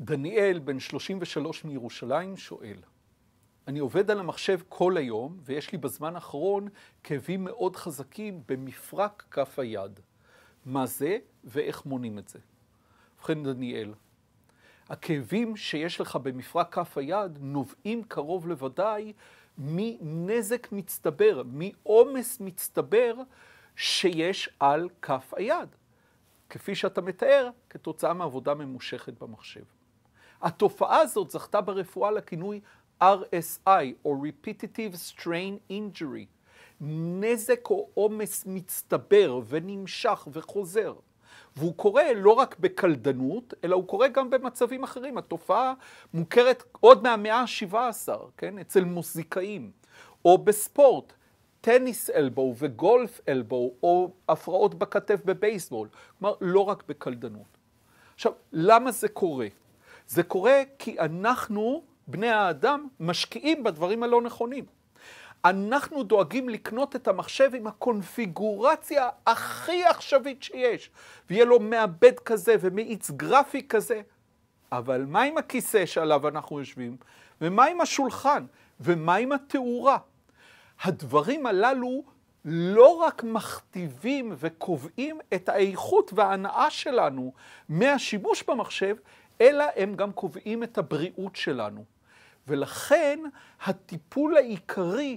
דניאל, בן 33 מירושלים, שואל: אני עובד על המחשב כל היום, ויש לי בזמן האחרון כאבים מאוד חזקים במפרק כף היד. מה זה ואיך מונים את זה? ובכן, דניאל, הכאבים שיש לך במפרק כף היד נובעים קרוב לוודאי מנזק מצטבר, מעומס מצטבר שיש על כף היד. כפי שאתה מתאר, כתוצאה מעבודה ממושכת במחשב. התופעה הזאת זכתה ברפואה לכינוי RSI, או Repetitive Strain Injury, נזק או עומס מצטבר ונמשך וחוזר. והוא קורה לא רק בקלדנות, אלא הוא קורה גם במצבים אחרים. התופעה מוכרת עוד מהמאה ה-17, כן? אצל מוזיקאים, או בספורט. טניס אלבו וגולף אלבו, או הפרעות בכתף בבייסבול. כלומר, לא רק בקלדנות. עכשיו, למה זה קורה? זה קורה כי אנחנו, בני האדם, משקיעים בדברים הלא נכונים. אנחנו דואגים לקנות את המחשב עם הקונפיגורציה הכי עכשווית שיש. ויהיה לו מעבד כזה ומאיץ גרפי כזה. אבל מה עם הכיסא שעליו אנחנו יושבים? ומה עם השולחן? ומה עם התאורה? הדברים הללו לא רק מכתיבים וקובעים את האיכות וההנאה שלנו מהשימוש במחשב, אלא הם גם קובעים את הבריאות שלנו. ולכן הטיפול העיקרי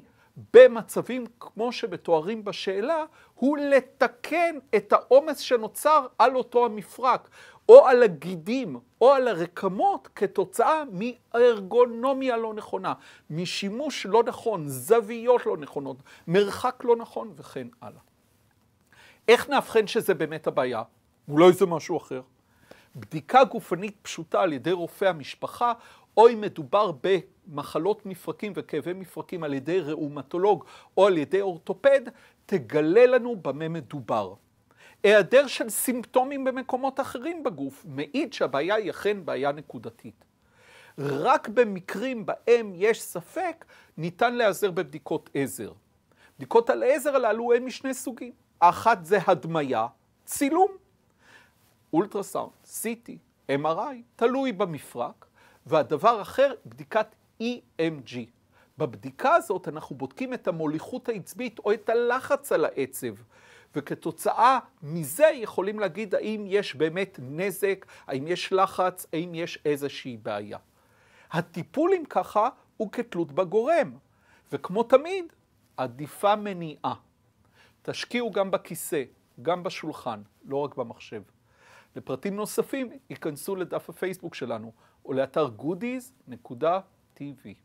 במצבים כמו שמתוארים בשאלה, הוא לתקן את העומס שנוצר על אותו המפרק, או על הגידים, או על הרקמות, כתוצאה מארגונומיה לא נכונה, משימוש לא נכון, זוויות לא נכונות, מרחק לא נכון וכן הלאה. איך נאבחן שזה באמת הבעיה? אולי זה משהו אחר. בדיקה גופנית פשוטה על ידי רופא המשפחה, או אם מדובר ב... מחלות מפרקים וכאבי מפרקים על ידי ראומטולוג או על ידי אורתופד, תגלה לנו במה מדובר. היעדר של סימפטומים במקומות אחרים בגוף מעיד שהבעיה היא אכן בעיה נקודתית. רק במקרים בהם יש ספק, ניתן להיעזר בבדיקות עזר. בדיקות על עזר הללו הן משני סוגים. האחת זה הדמיה, צילום, אולטרסאונד, CT, MRI, תלוי במפרק, והדבר אחר, בדיקת EMG. בבדיקה הזאת אנחנו בודקים את המוליכות העצבית או את הלחץ על העצב. וכתוצאה מזה יכולים להגיד האם יש באמת נזק, האם יש לחץ, האם יש איזושהי בעיה. הטיפול, אם ככה, הוא כתלות בגורם. וכמו תמיד, עדיפה מניעה. תשקיעו גם בכיסא, גם בשולחן, לא רק במחשב. לפרטים נוספים, ייכנסו לדף הפייסבוק שלנו, או לאתר goodies.com. TV.